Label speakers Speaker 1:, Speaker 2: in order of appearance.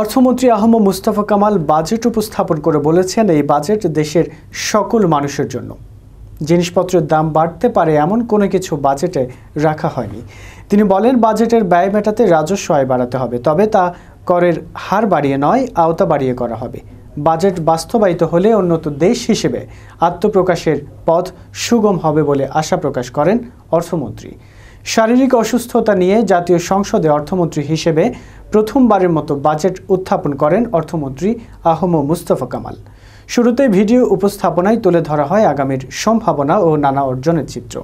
Speaker 1: অর্থমন্ত্রী আহম মুস্তাফা কামাল বাজেট উপস্থাপন করে বলেছেন এই বাজেট দেশের সকল মানুষের জন্য জিনিসপত্রের দাম বাড়তে পারে এমন কোনো কিছু বাজেটে রাখা হয়নি তিনি বলেন বাজেটের ব্যয় মেটাতে রাজস্ব আয় বাড়াতে হবে তবে তা করের হার বাড়িয়ে নয় আওতা বাড়িয়ে করা হবে বাজেট বাস্তবায়িত হলে উন্নত দেশ হিসেবে আত্মপ্রকাশের পথ সুগম হবে বলে আশা প্রকাশ করেন অর্থমন্ত্রী শারীরিক অসুস্থতা নিয়ে জাতীয় সংসদে অর্থমন্ত্রী হিসেবে প্রথমবারের মতো বাজেট উত্থাপন করেন অর্থমন্ত্রী আহম মুস্তফা কামাল শুরুতে ভিডিও উপস্থাপনায় তুলে ধরা হয় আগামীর সম্ভাবনা ও নানা অর্জনের চিত্র